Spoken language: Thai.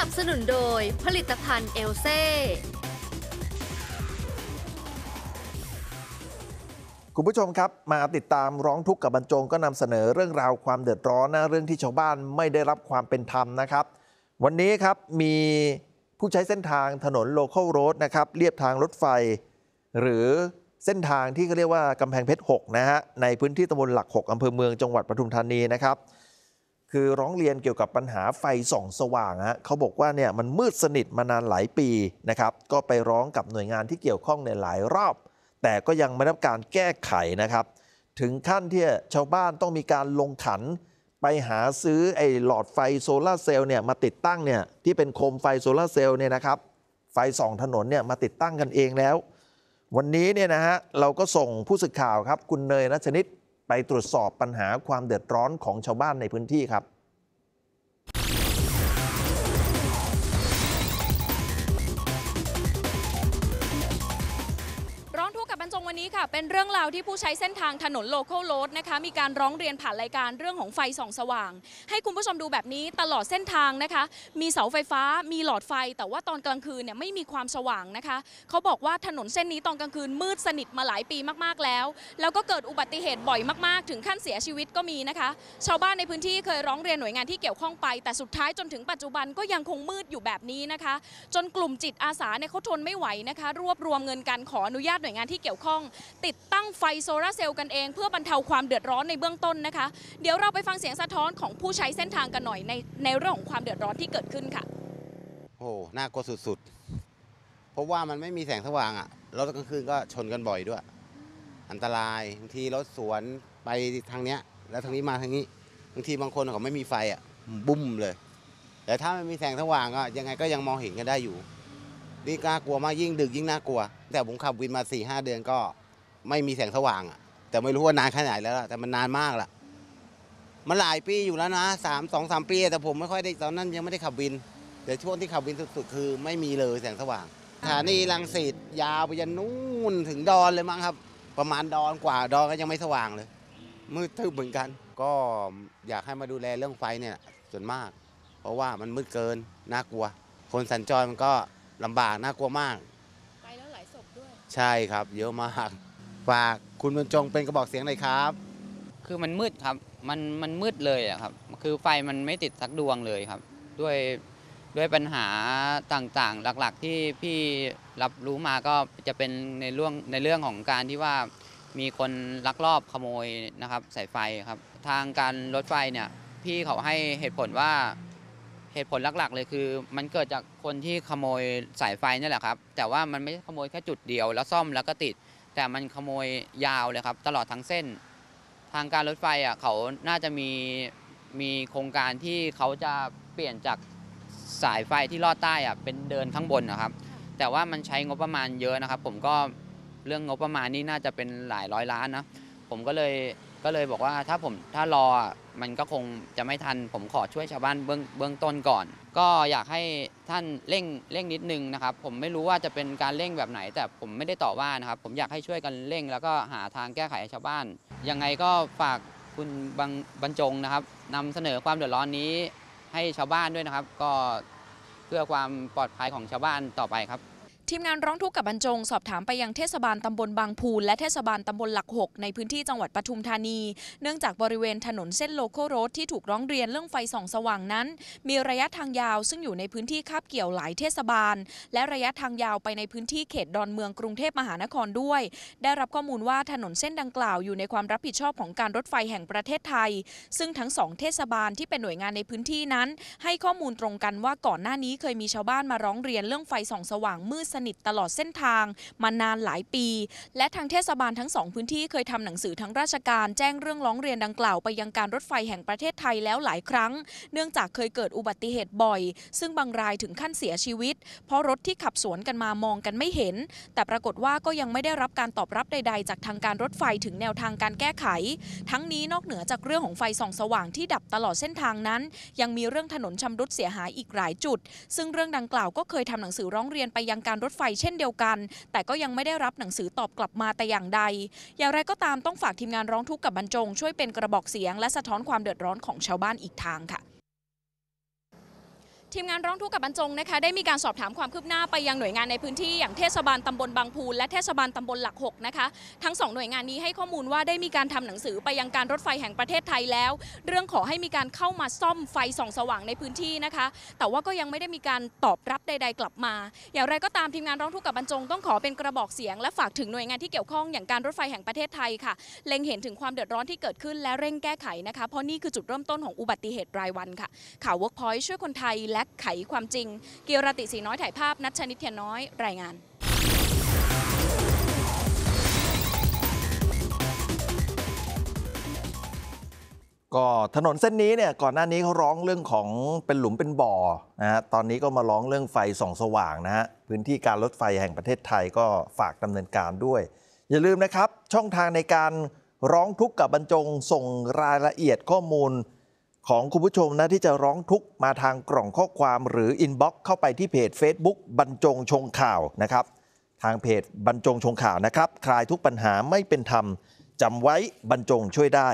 นับสนุนโดยผลิตภัณฑ์เอลเซ่ คุณผู้ชมครับมาติดตามร้องทุกข์กับบรรจงก็นำเสนอเรื่องราวความเดือดร้อนนะเรื่องที่ชาวบ้านไม่ได้รับความเป็นธรรมนะครับ วันนี้ครับ มีผู้ใช้เส้นทางถนนโลเคอลโรดนะครับเรียบทางรถไฟ หรือเส้นทางที่เขาเรียกว่ากำแพงเพชร 6 นะฮะในพื้นที่ตำบลหลัก 6อำเภอเมืองจังหวัดปทุมธานีนะครับคือร้องเรียนเกี่ยวกับปัญหาไฟส่องสว่างฮะเขาบอกว่าเนี่ยมันมืดสนิทมานานหลายปีนะครับก็ไปร้องกับหน่วยงานที่เกี่ยวข้องในหลายรอบ แต่ก็ยังไม่ได้รับการแก้ไขนะครับถึงขั้นที่ชาวบ้านต้องมีการลงขัน ไปหาซื้อไอ้หลอดไฟโซลาเซลล์เนี่ยมาติดตั้งเนี่ยที่เป็นโคมไฟโซลาเซลล์เนี่ยนะครับ ไฟส่องถนนเนี่ยมาติดตั้งกันเองแล้ว วันนี้เนี่ยนะฮะเราก็ส่งผู้สื่อข่าวครับคุณเนยนัชนิดไปตรวจสอบปัญหาความเดือดร้อนของชาวบ้านในพื้นที่ครับเป็นเรื่องราวที่ผู้ใช้เส้นทางถนนโลเคอลโรดนะคะมีการร้องเรียนผ่านรายการเรื่องของไฟส่อง สว่าง ให้คุณผู้ชมดูแบบนี้ตลอดเส้นทางนะคะมีเสาไฟฟ้า มีหลอดไฟ แต่ว่าตอนกลางคืนเนี่ยไม่มีความสว่างนะคะเขาบอกว่าถนนเส้นนี้ตอนกลางคืนมืดสนิทมาหลายปีมากๆ แล้วแล้วก็เกิดอุบัติเหตุบ่อยมากๆ ถึงขั้นเสียชีวิตก็มีนะคะ ชาวบ้านในพื้นที่เคยร้องเรียนหน่วยงานที่เกี่ยวข้องไปแต่สุดท้ายจนถึงปัจจุบันก็ยังคงมืดอยู่แบบนี้นะคะ จนกลุ่มจิตอาสาเนี่ยเขาทนไม่ไหวนะคะรวบรวมเงินกันขออนุญาตหน่วยงานที่เกี่ยวข้องติดตั้งไฟโซลาเซลล์กันเองเพื่อบรรเทาความเดือดร้อนในเบื้องต้นนะคะ เดี๋ยวเราไปฟังเสียงสะท้อนของผู้ใช้เส้นทางกันหน่อยในในเรื่องของความเดือดร้อนที่เกิดขึ้นค่ะ โอ้ น่ากลัวสุดๆ เพราะว่ามันไม่มีแสงสว่างอะรถกลางคืนก็ชนกันบ่อยด้วย อันตราย บางทีรถสวนไปทางเนี้ยแล้วทางนี้มาทางนี้ บางทีบางคนเขาไม่มีไฟอะบุ้มเลย แต่ถ้ามันมีแสงสว่างก็ยังไงก็ยังมองเห็นกันได้อยู่นี่กล้ากลัวมากยิ่งดึกยิ่งน่ากลัว แต่ผมขับวินมา4ี่หเดือนก็ไม่มีแสงสว่างอ่ะแต่ไม่รู้ว่านานแค่ไหนแล้วล่ะแต่มันนานมากละมันหลายปีอยู่แล้วนะสามสองสามปีแต่ผมไม่ค่อยได้ตอนนั้น ยังไม่ได้ขับวินแต่ช่วงที่ขับวินสุดๆคือไม่มีเลยแสงสว่างสถานีลังสิตยาวไปยันนู่นถึงดอนเลยมั้งครับ ประมาณดอนกว่าดอนก็ยังไม่สว่างเลยมืดทึบเหมือนกัน ก็อยากให้มาดูแลเรื่องไฟเนี่ย ส่วนมาก เพราะว่ามันมืดเกินน่ากลัว คนสัญจรมันก็ลำบากน่ากลัวมากไปแล้วหลายศพด้วย ใช่ครับเยอะมากฝากคุณบรรจงเป็นกระบอกเสียงหน่อยครับ คือมันมืดครับ มันมันมืดเลยอะครับ คือไฟมันไม่ติดสักดวงเลยครับ ด้วยด้วยปัญหาต่างๆ หลักๆ ที่พี่รับรู้มาก็จะเป็นในเรื่องในเรื่องของการที่ว่ามีคนลักลอบขโมยนะครับสายไฟครับ ทางการรถไฟเนี่ย พี่เขาให้เหตุผลว่าเหตุผลหลักๆ เลยคือ มันเกิดจากคนที่ขโมยสายไฟนี่แหละครับ แต่ว่ามันไม่่ขโมยแค่จุดเดียว แล้วซ่อมแล้วก็ติดแต่มันขโมยยาวเลยครับ ตลอดทั้งเส้น ทางการรถไฟอ่ะเขาน่าจะมี มีโครงการที่เขาจะเปลี่ยนจากสายไฟที่ลอดใต้อ่ะเป็นเดินข้างบนนะครับ แต่ว่ามันใช้งบประมาณเยอะนะครับผมก็เรื่องงบประมาณนี่น่าจะเป็นหลายร้อยล้านนะผมก็เลยก็เลยบอกว่าถ้าผมถ้ารอมันก็คงจะไม่ทันผมขอช่วยชาวบ้านเบื้องเบื้องต้นก่อน ก็อยากให้ท่านเร่งเร่งนิดนึงนะครับ ผมไม่รู้ว่าจะเป็นการเร่งแบบไหน แต่ผมไม่ได้ต่อว่านะครับ ผมอยากให้ช่วยกันเร่ง แล้วก็หาทางแก้ไขให้ชาวบ้าน ยังไงก็ฝากคุณบงบรรจงนะครับนำเสนอความเดือดร้อนนี้ให้ชาวบ้านด้วยนะครับก็เพื่อความปลอดภัยของชาวบ้านต่อไปครับทีมงานร้องทุกข์กับบรรจงสอบถามไปยังเทศบาลตำบลบางพูลและเทศบาลตำบลหลักหกในพื้นที่จังหวัดปทุมธานี เนื่องจากบริเวณถนนเส้นโลโคโรดที่ถูกร้องเรียนเรื่องไฟส่องสว่างนั้น มีระยะทางยาวซึ่งอยู่ในพื้นที่คาบเกี่ยวหลายเทศบาล และระยะทางยาวไปในพื้นที่เขตดอนเมืองกรุงเทพมหานครด้วย ได้รับข้อมูลว่าถนนเส้นดังกล่าวอยู่ในความรับผิดชอบของการรถไฟแห่งประเทศไทย ซึ่งทั้งสองเทศบาลที่เป็นหน่วยงานในพื้นที่นั้น ให้ข้อมูลตรงกันว่าก่อนหน้านี้เคยมีชาวบ้านมาร้องเรียนเรื่องไฟส่องสว่างมืดนิทตลอดเส้นทางมานานหลายปี และทางเทศบาลทั้งสองพื้นที่เคยทำหนังสือทั้งราชการ แจ้งเรื่องร้องเรียนดังกล่าวไปยังการรถไฟแห่งประเทศไทยแล้วหลายครั้ง เนื่องจากเคยเกิดอุบัติเหตุบ่อย ซึ่งบางรายถึงขั้นเสียชีวิต เพราะรถที่ขับสวนกันมามองกันไม่เห็น แต่ปรากฏว่าก็ยังไม่ได้รับการตอบรับใด ๆ จากทางการรถไฟถึงแนวทางการแก้ไข ทั้งนี้นอกเหนือจากเรื่องของไฟส่อง สว่างที่ดับตลอดเส้นทางนั้น ยังมีเรื่องถนนชำรุดเสียหายอีกหลายจุด ซึ่งเรื่องดังกล่าวก็เคยทำหนังสือร้องเรียนไปยังการรถถไฟเช่นเดียวกัน แต่ก็ยังไม่ได้รับหนังสือตอบกลับมาแต่อย่างใด อย่างไรก็ตามต้องฝากทีมงานร้องทุกข์กับบรรจง ช่วยเป็นกระบอกเสียงและสะท้อนความเดือดร้อนของชาวบ้านอีกทางค่ะทีมงานร้องทุกข์กับบรรจงนะคะได้มีการสอบถามความคืบหน้าไปยังหน่วยงานในพื้นที่อย่างเทศบาลตำบลบางพูและเทศบาลตำบลหลักหกนะคะทั้งสองหน่วยงานนี้ให้ข้อมูลว่าได้มีการทำหนังสือไปยังการรถไฟแห่งประเทศไทยแล้ว เรื่องขอให้มีการเข้ามาซ่อมไฟส่องสว่างในพื้นที่นะคะแต่ว่าก็ยังไม่ได้มีการตอบรับใด ๆ กลับมา อย่างไรก็ตามทีมงานร้องทุกข์กับบรรจงต้องขอเป็นกระบอกเสียง และฝากถึงหน่วยงานที่เกี่ยวข้องอย่างการรถไฟแห่งประเทศไทยค่ะเล็งเห็นถึงความเดือดร้อนที่เกิดขึ้นและเร่งแก้ไขนะคะเพราะนี่คือจุดเริ่มต้นของอุบัติเหตุรายวันค่ะข่าว Workpoint ช่วยคนไทยและไขความจริงกียรติศรีน้อยถ่ายภาพ นัชชนิดเทียนน้อย รายงาน ก็ถนนเส้นนี้เนี่ยก่อนหน้านี้เขาร้องเรื่องของเป็นหลุมเป็นบ่อนะฮะ ตอนนี้ก็มาร้องเรื่องไฟส่องสว่างนะฮะ พื้นที่การรถไฟแห่งประเทศไทยก็ฝากดำเนินการด้วย อย่าลืมนะครับช่องทางในการร้องทุกข์กับบรรจง ส่งรายละเอียดข้อมูลของคุณผู้ชมนะ ที่จะร้องทุกมาทางกล่องข้อความหรืออินบ็อกซ์เข้าไปที่เพจ Facebook บรรจงชงข่าวนะครับ ทางเพจบรรจงชงข่าวนะครับ คลายทุกปัญหาไม่เป็นธรรมจำไว้บรรจงช่วยได้